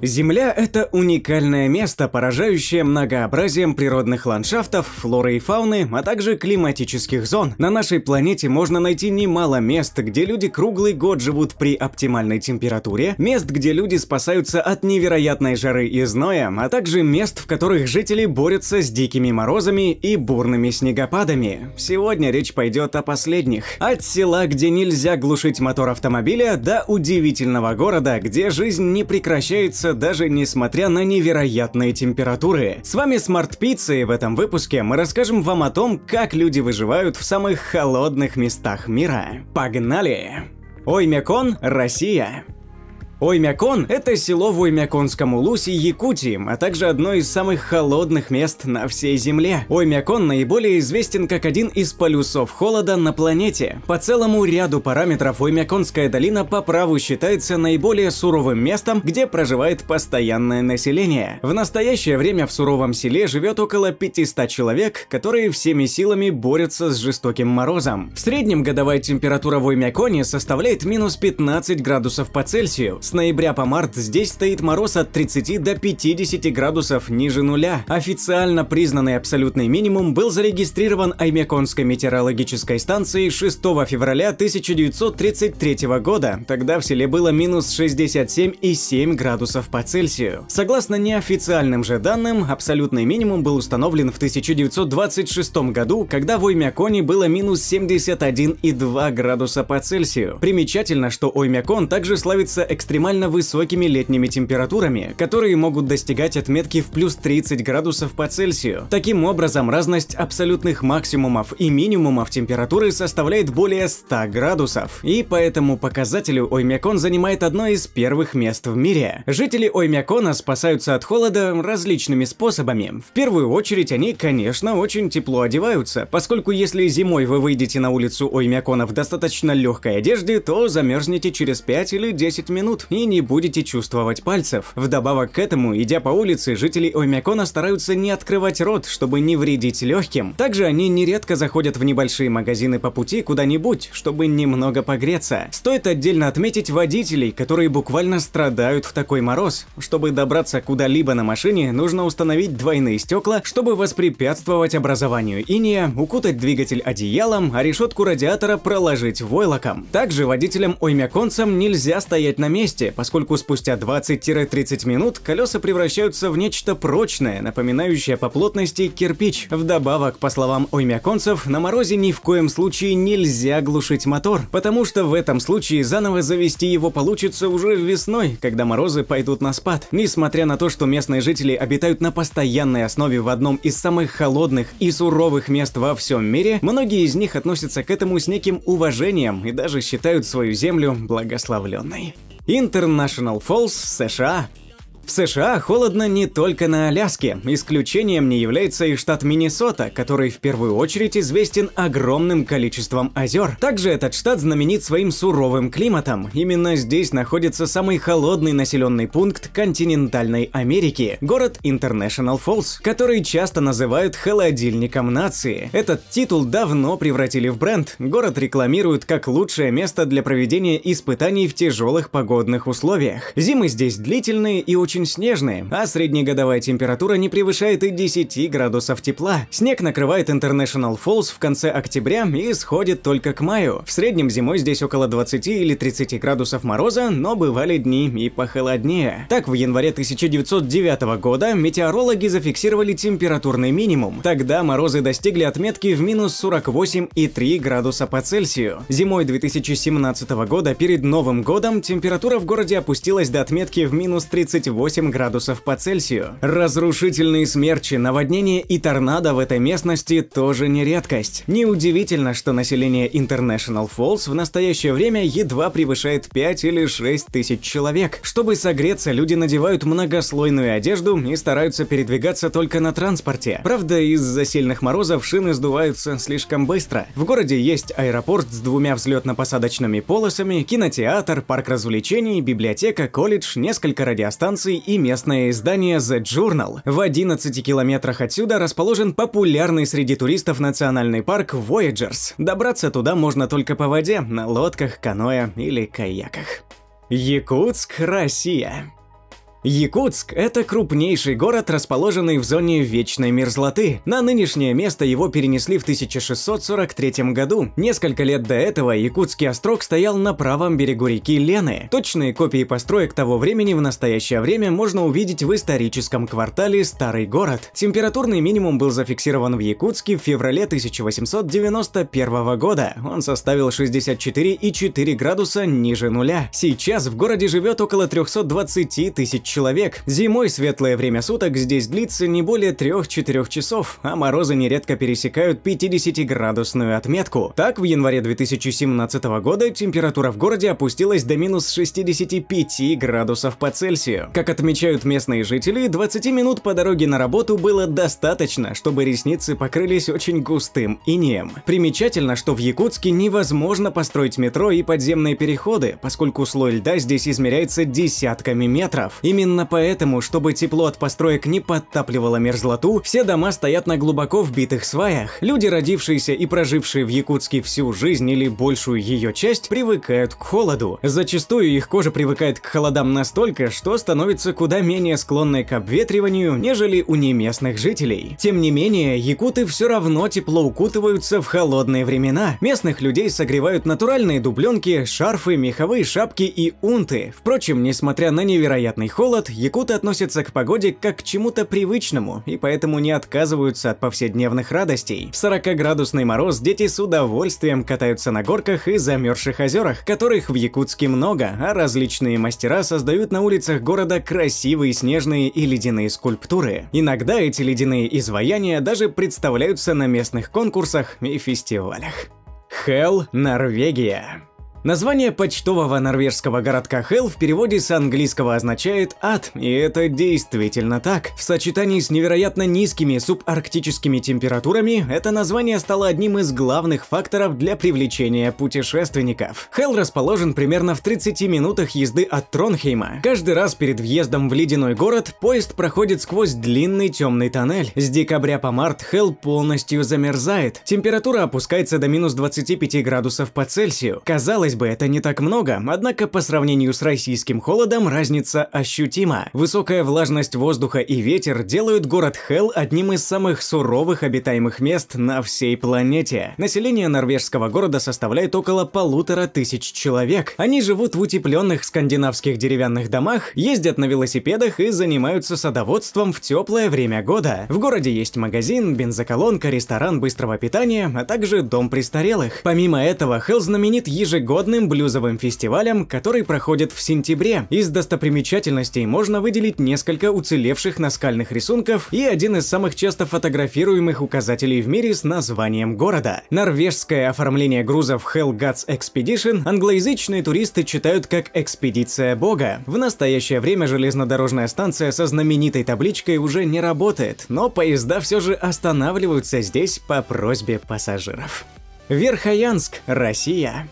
Земля – это уникальное место, поражающее многообразием природных ландшафтов, флоры и фауны, а также климатических зон. На нашей планете можно найти немало мест, где люди круглый год живут при оптимальной температуре, мест, где люди спасаются от невероятной жары и зноя, а также мест, в которых жители борются с дикими морозами и бурными снегопадами. Сегодня речь пойдет о последних. От села, где нельзя глушить мотор автомобиля, до удивительного города, где жизнь не прекращается сохраняются даже несмотря на невероятные температуры. С вами Смарт Пицца и в этом выпуске мы расскажем вам о том, как люди выживают в самых холодных местах мира. Погнали! Ой, Мекон, Россия! Оймякон – это село в Оймяконском Улусе, Якутии, а также одно из самых холодных мест на всей Земле. Оймякон наиболее известен как один из полюсов холода на планете. По целому ряду параметров Оймяконская долина по праву считается наиболее суровым местом, где проживает постоянное население. В настоящее время в суровом селе живет около 500 человек, которые всеми силами борются с жестоким морозом. В среднем годовая температура в Оймяконе составляет минус 15 градусов по Цельсию. С ноября по март здесь стоит мороз от 30 до 50 градусов ниже нуля. Официально признанный абсолютный минимум был зарегистрирован Аймеконской метеорологической станцией 6 февраля 1933 года. Тогда в селе было минус 67,7 градусов по Цельсию. Согласно неофициальным же данным, абсолютный минимум был установлен в 1926 году, когда в Оймяконе было минус 71,2 градуса по Цельсию. Примечательно, что Оймякон также славится экстремальным экстремально высокими летними температурами, которые могут достигать отметки в плюс 30 градусов по Цельсию. Таким образом, разность абсолютных максимумов и минимумов температуры составляет более 100 градусов, и по этому показателю Оймякон занимает одно из первых мест в мире. Жители Оймякона спасаются от холода различными способами. В первую очередь они, конечно, очень тепло одеваются, поскольку если зимой вы выйдете на улицу Оймякона в достаточно легкой одежде, то замерзнете через 5 или 10 минут и не будете чувствовать пальцев. Вдобавок к этому, идя по улице, жители Оймякона стараются не открывать рот, чтобы не вредить легким. Также они нередко заходят в небольшие магазины по пути куда-нибудь, чтобы немного погреться. Стоит отдельно отметить водителей, которые буквально страдают в такой мороз. Чтобы добраться куда-либо на машине, нужно установить двойные стекла, чтобы воспрепятствовать образованию иния, укутать двигатель одеялом, а решетку радиатора проложить войлоком. Также водителям-оймяконцам нельзя стоять на месте, скорости, поскольку спустя 20-30 минут колеса превращаются в нечто прочное, напоминающее по плотности кирпич. Вдобавок, по словам оймяконцев, на морозе ни в коем случае нельзя глушить мотор, потому что в этом случае заново завести его получится уже весной, когда морозы пойдут на спад. Несмотря на то, что местные жители обитают на постоянной основе в одном из самых холодных и суровых мест во всем мире, многие из них относятся к этому с неким уважением и даже считают свою землю благословленной. International Falls, США. В США холодно не только на Аляске. Исключением не является и штат Миннесота, который в первую очередь известен огромным количеством озер. Также этот штат знаменит своим суровым климатом. Именно здесь находится самый холодный населенный пункт континентальной Америки – город Интернешнл Фолс, который часто называют «холодильником нации». Этот титул давно превратили в бренд. Город рекламируют как лучшее место для проведения испытаний в тяжелых погодных условиях. Зимы здесь длительные и очень очень снежные, а среднегодовая температура не превышает и 10 градусов тепла. Снег накрывает International Falls в конце октября и сходит только к маю. В среднем зимой здесь около 20 или 30 градусов мороза, но бывали дни и похолоднее. Так, в январе 1909 года метеорологи зафиксировали температурный минимум. Тогда морозы достигли отметки в минус 48,3 градуса по Цельсию. Зимой 2017 года перед Новым годом температура в городе опустилась до отметки в минус 38 8 градусов по Цельсию. Разрушительные смерчи, наводнения и торнадо в этой местности тоже не редкость. Неудивительно, что население International Falls в настоящее время едва превышает 5 или 6 тысяч человек. Чтобы согреться, люди надевают многослойную одежду и стараются передвигаться только на транспорте. Правда, из-за сильных морозов шины сдуваются слишком быстро. В городе есть аэропорт с двумя взлетно-посадочными полосами, кинотеатр, парк развлечений, библиотека, колледж, несколько радиостанций, Франции и местное издание The Journal. В 11 километрах отсюда расположен популярный среди туристов национальный парк Voyagers. Добраться туда можно только по воде, на лодках, каноэ или каяках. Якутск, Россия. Якутск – это крупнейший город, расположенный в зоне вечной мерзлоты. На нынешнее место его перенесли в 1643 году. Несколько лет до этого Якутский острог стоял на правом берегу реки Лены. Точные копии построек того времени в настоящее время можно увидеть в историческом квартале Старый город. Температурный минимум был зафиксирован в Якутске в феврале 1891 года. Он составил 64,4 градуса ниже нуля. Сейчас в городе живет около 320 тысяч человек, зимой светлое время суток здесь длится не более 3-4 часов, а морозы нередко пересекают 50-градусную отметку. Так, в январе 2017 года температура в городе опустилась до минус 65 градусов по Цельсию. Как отмечают местные жители, 20 минут по дороге на работу было достаточно, чтобы ресницы покрылись очень густым инеем. Примечательно, что в Якутске невозможно построить метро и подземные переходы, поскольку слой льда здесь измеряется десятками метров. Именно Именно поэтому, чтобы тепло от построек не подтапливало мерзлоту, все дома стоят на глубоко вбитых сваях. Люди, родившиеся и прожившие в Якутске всю жизнь или большую ее часть, привыкают к холоду. Зачастую их кожа привыкает к холодам настолько, что становится куда менее склонной к обветриванию, нежели у неместных жителей. Тем не менее, якуты все равно тепло укутываются в холодные времена. Местных людей согревают натуральные дубленки, шарфы, меховые шапки и унты. Впрочем, несмотря на невероятный холод, холод, якуты относятся к погоде как к чему-то привычному и поэтому не отказываются от повседневных радостей. В 40-градусный мороз дети с удовольствием катаются на горках и замерзших озерах, которых в Якутске много, а различные мастера создают на улицах города красивые снежные и ледяные скульптуры. Иногда эти ледяные изваяния даже представляются на местных конкурсах и фестивалях. Хелл, Норвегия. Название почтового норвежского городка Хелл в переводе с английского означает «ад», и это действительно так. В сочетании с невероятно низкими субарктическими температурами, это название стало одним из главных факторов для привлечения путешественников. Хелл расположен примерно в 30 минутах езды от Тронхейма. Каждый раз перед въездом в ледяной город поезд проходит сквозь длинный темный тоннель. С декабря по март Хелл полностью замерзает. Температура опускается до минус 25 градусов по Цельсию. Казалось Казалось бы, это не так много, однако по сравнению с российским холодом разница ощутима. Высокая влажность воздуха и ветер делают город Хелл одним из самых суровых обитаемых мест на всей планете. Население норвежского города составляет около полутора тысяч человек. Они живут в утепленных скандинавских деревянных домах, ездят на велосипедах и занимаются садоводством в теплое время года. В городе есть магазин, бензоколонка, ресторан быстрого питания, а также дом престарелых. Помимо этого, Хелл знаменит ежегодно международным блюзовым фестивалем, который проходит в сентябре. Из достопримечательностей можно выделить несколько уцелевших наскальных рисунков и один из самых часто фотографируемых указателей в мире с названием города. Норвежское оформление грузов Hellgods Expedition англоязычные туристы читают как «Экспедиция Бога». В настоящее время железнодорожная станция со знаменитой табличкой уже не работает, но поезда все же останавливаются здесь по просьбе пассажиров. Верхоянск, Россия.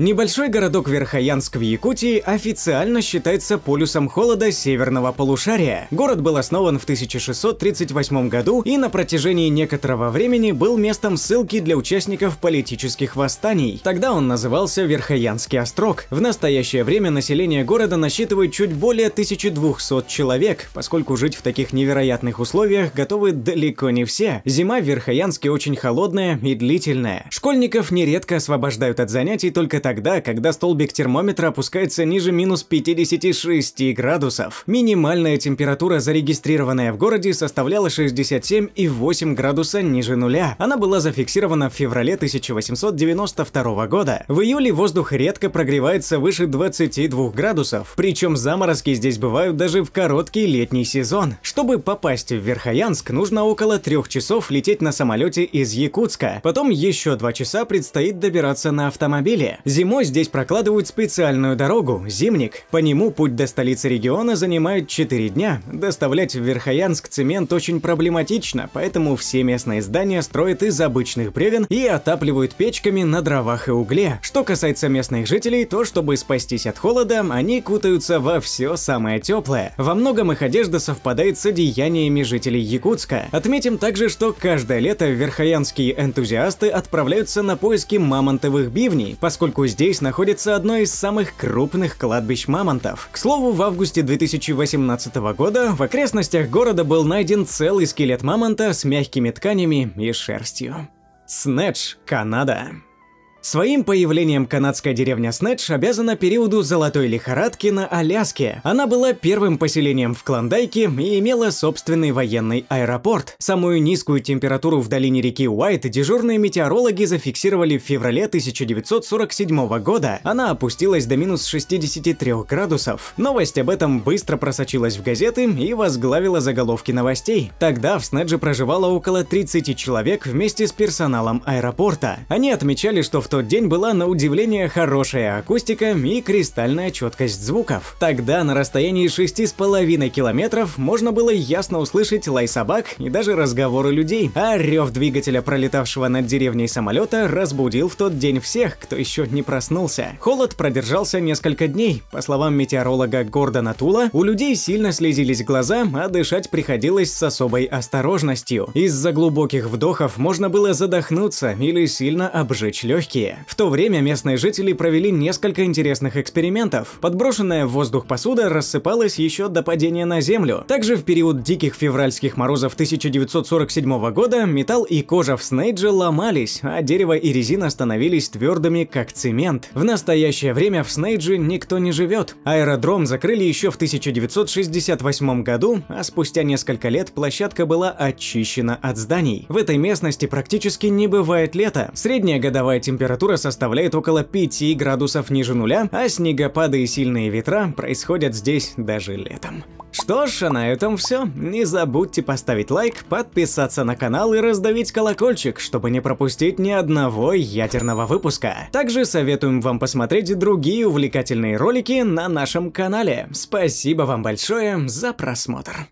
Небольшой городок Верхоянск в Якутии официально считается полюсом холода северного полушария. Город был основан в 1638 году и на протяжении некоторого времени был местом ссылки для участников политических восстаний. Тогда он назывался Верхоянский острог. В настоящее время население города насчитывает чуть более 1200 человек, поскольку жить в таких невероятных условиях готовы далеко не все. Зима в Верхоянске очень холодная и длительная. Школьников нередко освобождают от занятий только тогда, тогда, когда столбик термометра опускается ниже минус 56 градусов. Минимальная температура, зарегистрированная в городе, составляла 67,8 градуса ниже нуля. Она была зафиксирована в феврале 1892 года. В июле воздух редко прогревается выше 22 градусов, причем заморозки здесь бывают даже в короткий летний сезон. Чтобы попасть в Верхоянск, нужно около трех часов лететь на самолете из Якутска. Потом еще два часа предстоит добираться на автомобиле. Зимой здесь прокладывают специальную дорогу, зимник. По нему путь до столицы региона занимает 4 дня. Доставлять в Верхоянск цемент очень проблематично, поэтому все местные здания строят из обычных бревен и отапливают печками на дровах и угле. Что касается местных жителей, то чтобы спастись от холода, они кутаются во все самое теплое. Во многом их одежда совпадает с одеяниями жителей Якутска. Отметим также, что каждое лето верхоянские энтузиасты отправляются на поиски мамонтовых бивней, поскольку здесь находится одно из самых крупных кладбищ мамонтов. К слову, в августе 2018 года в окрестностях города был найден целый скелет мамонта с мягкими тканями и шерстью. Снэдж, Канада. Своим появлением канадская деревня Снэдж обязана периоду золотой лихорадки на Аляске. Она была первым поселением в Клондайке и имела собственный военный аэропорт. Самую низкую температуру в долине реки Уайт дежурные метеорологи зафиксировали в феврале 1947 года. Она опустилась до минус 63 градусов. Новость об этом быстро просочилась в газеты и возглавила заголовки новостей. Тогда в Снэдже проживало около 30 человек вместе с персоналом аэропорта. Они отмечали, что в тот день была на удивление хорошая акустика и кристальная четкость звуков. Тогда на расстоянии 6,5 километров можно было ясно услышать лай собак и даже разговоры людей, а рев двигателя, пролетавшего над деревней самолета, разбудил в тот день всех, кто еще не проснулся. Холод продержался несколько дней. По словам метеоролога Гордона Тула, у людей сильно слезились глаза, а дышать приходилось с особой осторожностью. Из-за глубоких вдохов можно было задохнуться или сильно обжечь легкие. Чехии. В то время местные жители провели несколько интересных экспериментов. Подброшенная в воздух посуда рассыпалась еще до падения на землю. Также в период диких февральских морозов 1947 года металл и кожа в Снейдже ломались, а дерево и резина становились твердыми, как цемент. В настоящее время в Снейдже никто не живет. Аэродром закрыли еще в 1968 году, а спустя несколько лет площадка была очищена от зданий. В этой местности практически не бывает лета. Средняя годовая температура температура составляет около 5 градусов ниже нуля, а снегопады и сильные ветра происходят здесь даже летом. Что ж, а на этом все. Не забудьте поставить лайк, подписаться на канал и раздавить колокольчик, чтобы не пропустить ни одного ядерного выпуска. Также советуем вам посмотреть другие увлекательные ролики на нашем канале. Спасибо вам большое за просмотр.